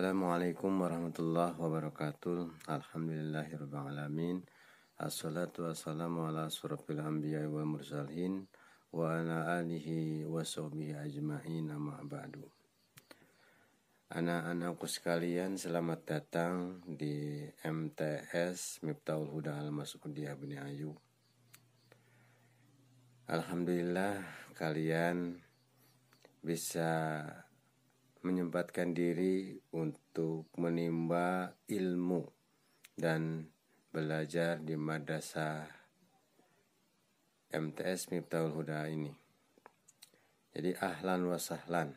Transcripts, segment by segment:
Assalamualaikum warahmatullahi wabarakatuh Alhamdulillahirrahmanirrahim Assalatu wassalamu ala surafil anbiya wal mursalin Wa ala alihi wa sahbihi ajma'in amma ba'du Anak-anakku sekalian selamat datang di MTS Miftahul Huda Al-Mas'udiyah bin Ayu Alhamdulillah kalian bisa menyempatkan diri untuk menimba ilmu dan belajar di madrasah MTS Miftahul Huda ini. Jadi ahlan wa sahlan.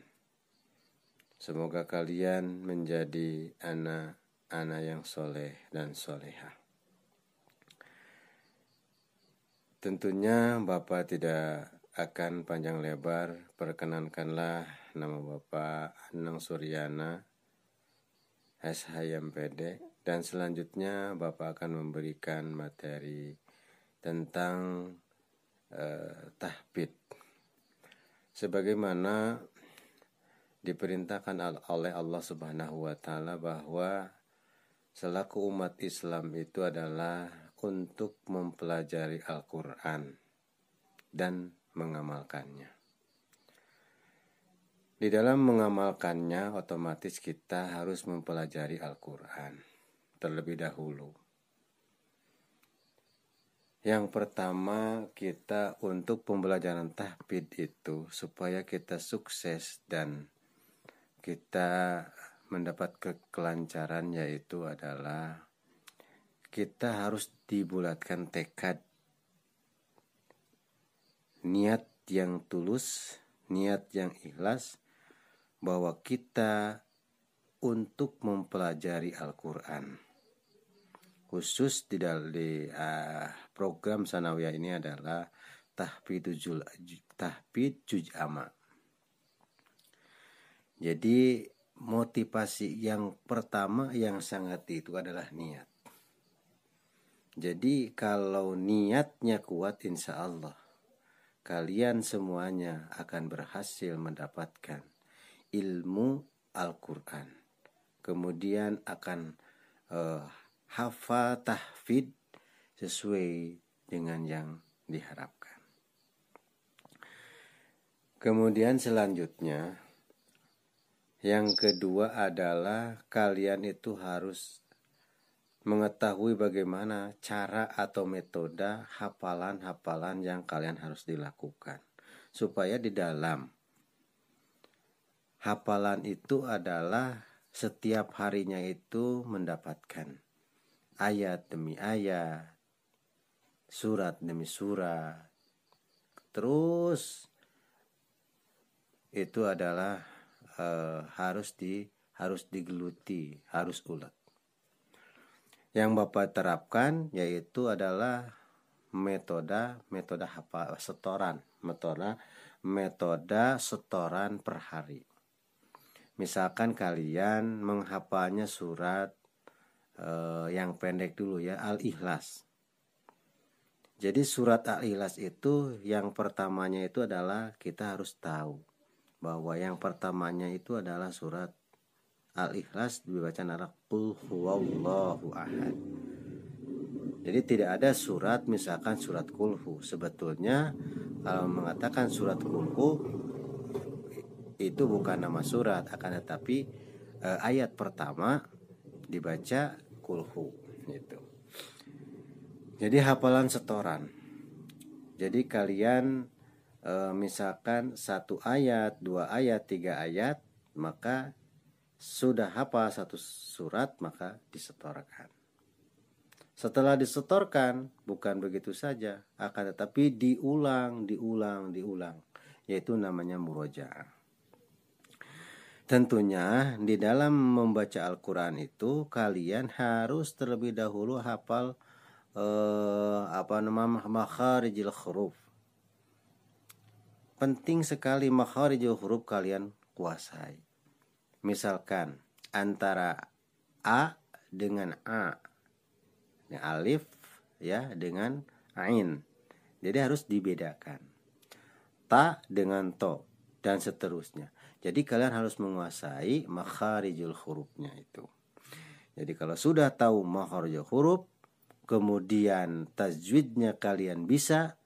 Semoga kalian menjadi anak-anak yang soleh dan soleha. Tentunya Bapak tidak akan panjang lebar, perkenankanlah nama Bapak Anang Suryana SH pede dan selanjutnya Bapak akan memberikan materi tentang eh, tahbid sebagaimana diperintahkan oleh Allah Subhanahu wa taala bahwa selaku umat Islam itu adalah untuk mempelajari Al-Qur'an dan mengamalkannya. Di dalam mengamalkannya, otomatis kita harus mempelajari Al-Quran terlebih dahulu. Yang pertama, kita untuk pembelajaran tahfidz itu supaya kita sukses dan kita mendapat kekelancaran yaitu adalah kita harus dibulatkan tekad niat yang tulus, niat yang ikhlas, bahwa kita untuk mempelajari Al-Quran khusus di, dalam ah, program sanawiyah ini adalah tahfidul tahfid juz'ama jadi motivasi yang pertama yang sangat itu adalah niat jadi kalau niatnya kuat insya Allah kalian semuanya akan berhasil mendapatkan ilmu Al-Quran. Kemudian akan uh, hafal tahfid sesuai dengan yang diharapkan. Kemudian selanjutnya yang kedua adalah kalian itu harus mengetahui bagaimana cara atau metode hafalan-hafalan yang kalian harus dilakukan supaya di dalam hafalan itu adalah setiap harinya itu mendapatkan ayat demi ayat, surat demi surat. Terus itu adalah e, harus di harus digeluti, harus ulat. Yang Bapak terapkan yaitu adalah metode metode apa setoran, metode metode setoran per hari misalkan kalian menghafalnya surat eh, yang pendek dulu ya Al-Ikhlas. Jadi surat Al-Ikhlas itu yang pertamanya itu adalah kita harus tahu bahwa yang pertamanya itu adalah surat Al-Ikhlas dibaca adalah Qul huwallahu ahad. Jadi tidak ada surat misalkan surat kulhu. Sebetulnya kalau mengatakan surat kulhu itu bukan nama surat akan tetapi e, ayat pertama dibaca kulhu gitu. Jadi hafalan setoran. Jadi kalian e, misalkan satu ayat, dua ayat, tiga ayat, maka sudah hafal satu surat maka disetorkan. Setelah disetorkan bukan begitu saja, akan tetapi diulang, diulang, diulang, yaitu namanya murojaah. Tentunya di dalam membaca Al-Qur'an itu kalian harus terlebih dahulu hafal eh, apa nama makharijil huruf. Penting sekali makharijil huruf kalian kuasai. Misalkan antara a dengan a. Yang alif ya dengan ain. Jadi harus dibedakan. Ta dengan to dan seterusnya. Jadi kalian harus menguasai makharijul hurufnya itu. Jadi kalau sudah tahu makharijul huruf, kemudian tajwidnya kalian bisa,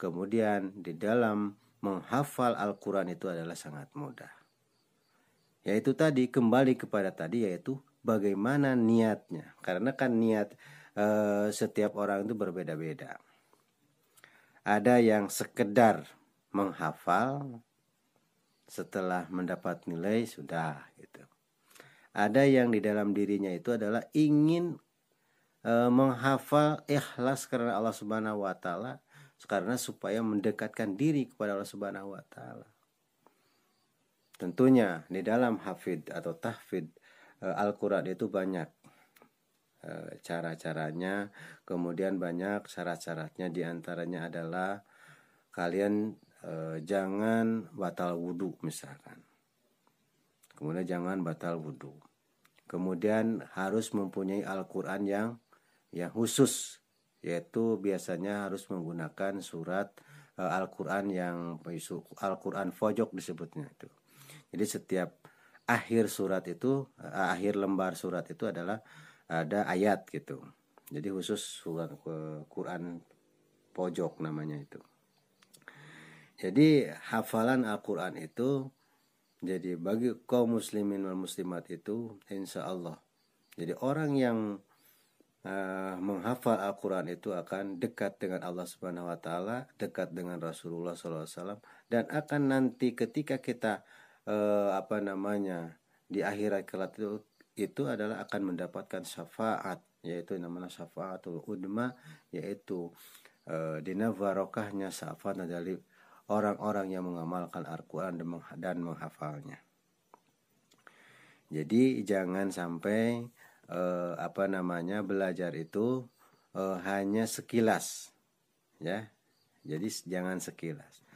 kemudian di dalam menghafal Al-Qur'an itu adalah sangat mudah. Yaitu tadi kembali kepada tadi yaitu bagaimana niatnya. Karena kan niat e, setiap orang itu berbeda-beda. Ada yang sekedar menghafal, setelah mendapat nilai sudah gitu. Ada yang di dalam dirinya itu adalah ingin e, menghafal ikhlas karena Allah Subhanahu wa taala karena supaya mendekatkan diri kepada Allah Subhanahu wa taala. Tentunya di dalam hafid atau tahfid e, Al-Qur'an itu banyak e, cara-caranya, kemudian banyak syarat-syaratnya di antaranya adalah kalian Eh, jangan batal wudhu misalkan. Kemudian jangan batal wudhu. Kemudian harus mempunyai Al-Quran yang yang khusus yaitu biasanya harus menggunakan surat e, Al-Quran yang Al-Quran pojok disebutnya itu. Jadi setiap akhir surat itu eh, akhir lembar surat itu adalah ada ayat gitu. Jadi khusus surat Quran pojok namanya itu. Jadi hafalan Al-Quran itu jadi bagi kaum muslimin dan muslimat itu insya Allah. Jadi orang yang uh, menghafal Al-Quran itu akan dekat dengan Allah Subhanahu Wa Taala, dekat dengan Rasulullah SAW, dan akan nanti ketika kita uh, apa namanya di akhirat kelak itu itu adalah akan mendapatkan syafaat yaitu namanya syafaatul udma yaitu uh, eh, dina syafaat najalib orang-orang yang mengamalkan Al-Quran dan menghafalnya. Jadi jangan sampai eh, apa namanya belajar itu eh, hanya sekilas, ya. Jadi jangan sekilas.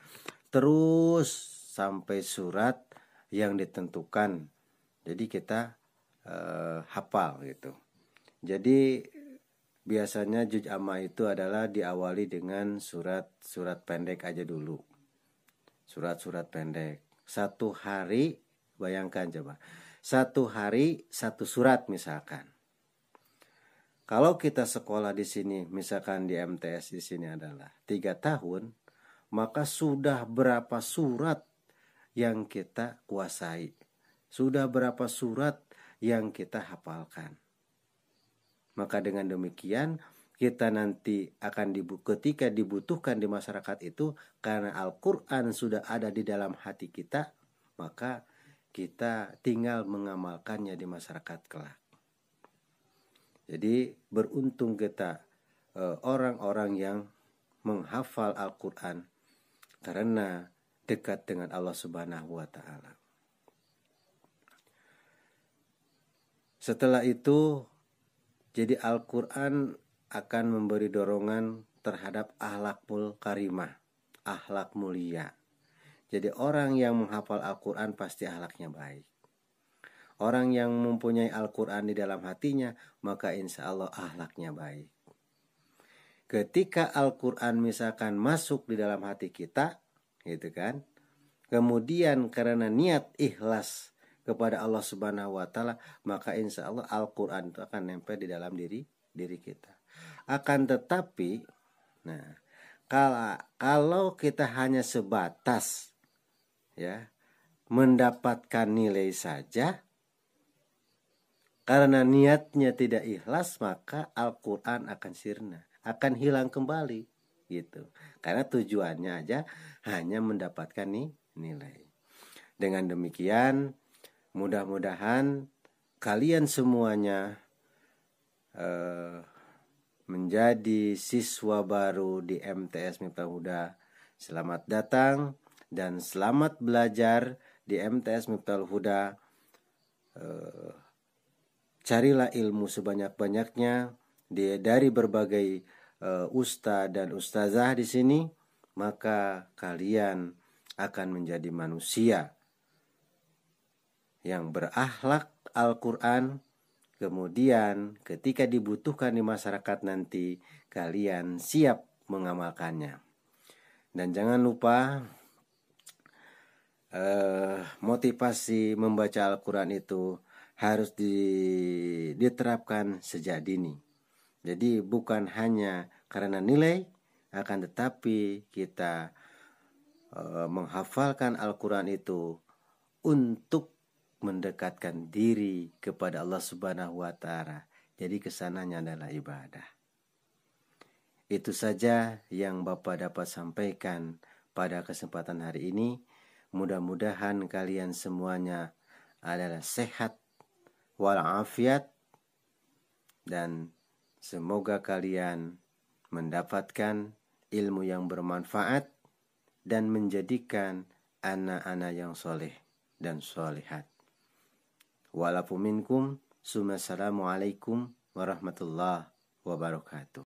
Terus sampai surat yang ditentukan. Jadi kita eh, hafal gitu. Jadi biasanya juz amma itu adalah diawali dengan surat-surat pendek aja dulu Surat-surat pendek. Satu hari, bayangkan coba. Satu hari, satu surat misalkan. Kalau kita sekolah di sini, misalkan di MTS di sini adalah tiga tahun, maka sudah berapa surat yang kita kuasai? Sudah berapa surat yang kita hafalkan? Maka dengan demikian, kita nanti akan dibu ketika dibutuhkan di masyarakat itu karena Al-Qur'an sudah ada di dalam hati kita, maka kita tinggal mengamalkannya di masyarakat kelak. Jadi beruntung kita e, orang-orang yang menghafal Al-Qur'an karena dekat dengan Allah Subhanahu wa taala. Setelah itu jadi Al-Qur'an akan memberi dorongan terhadap ahlakul karimah, ahlak mulia. Jadi orang yang menghafal Al-Quran pasti ahlaknya baik. Orang yang mempunyai Al-Quran di dalam hatinya, maka insya Allah ahlaknya baik. Ketika Al-Quran misalkan masuk di dalam hati kita, gitu kan, kemudian karena niat ikhlas kepada Allah Subhanahu wa Ta'ala, maka insya Allah Al-Quran itu akan nempel di dalam diri diri kita. Akan tetapi, nah kalau kalau kita hanya sebatas ya mendapatkan nilai saja karena niatnya tidak ikhlas maka Al-Qur'an akan sirna, akan hilang kembali gitu. Karena tujuannya aja hanya mendapatkan nih nilai. Dengan demikian, mudah-mudahan kalian semuanya eh, menjadi siswa baru di MTS Miftah Huda. Selamat datang dan selamat belajar di MTS Miftah Huda. Eh, carilah ilmu sebanyak-banyaknya dari berbagai eh, ustadz dan ustazah di sini, maka kalian akan menjadi manusia yang berakhlak Al-Quran Kemudian, ketika dibutuhkan di masyarakat nanti, kalian siap mengamalkannya. Dan jangan lupa, eh, motivasi membaca Al-Quran itu harus di, diterapkan sejak dini. Jadi, bukan hanya karena nilai, akan tetapi kita eh, menghafalkan Al-Quran itu untuk mendekatkan diri kepada Allah Subhanahu wa taala. Jadi kesananya adalah ibadah. Itu saja yang Bapak dapat sampaikan pada kesempatan hari ini. Mudah-mudahan kalian semuanya adalah sehat walafiat dan semoga kalian mendapatkan ilmu yang bermanfaat dan menjadikan anak-anak yang soleh dan solehat. Walafu minkum. alaikum warahmatullahi wabarakatuh.